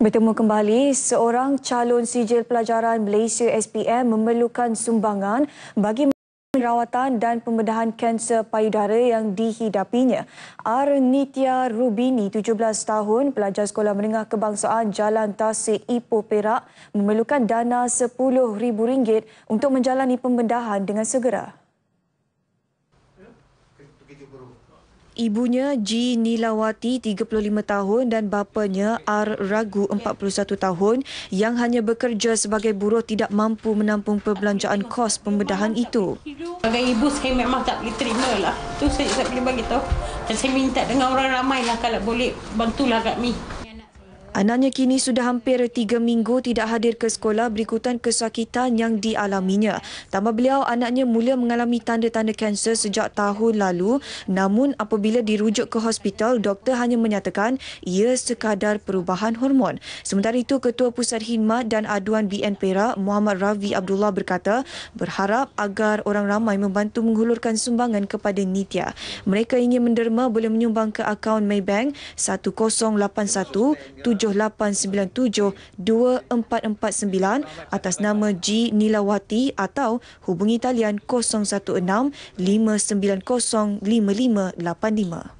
Bertemu kembali, seorang calon sijil pelajaran Malaysia SPM memerlukan sumbangan bagi rawatan dan pembedahan kanser payudara yang dihidapinya. Arnitia Rubini, 17 tahun, pelajar Sekolah Menengah Kebangsaan Jalan Tasik Ipoh Perak memerlukan dana RM10,000 untuk menjalani pembedahan dengan segera. Ya, ibunya G. Nilawati 35 tahun dan bapanya R. Ragu 41 tahun yang hanya bekerja sebagai buruh tidak mampu menampung perbelanjaan kos pembedahan itu. Sebagai ibu saya memang tak boleh terima lah. Itu saya tak boleh bagi Dan saya minta dengan orang ramai lah kalau boleh bantulah kat mi. Anaknya kini sudah hampir tiga minggu tidak hadir ke sekolah berikutan kesakitan yang dialaminya. Tambah beliau, anaknya mula mengalami tanda-tanda kanser sejak tahun lalu. Namun apabila dirujuk ke hospital, doktor hanya menyatakan ia sekadar perubahan hormon. Sementara itu, Ketua Pusat Hikmat dan Aduan BN Perak, Muhammad Ravi Abdullah berkata berharap agar orang ramai membantu menghulurkan sumbangan kepada Nitya. Mereka ingin menderma boleh menyumbang ke akaun Maybank 10817. 78972449 atas nama G Nilawati atau hubungi talian 016 590 5585.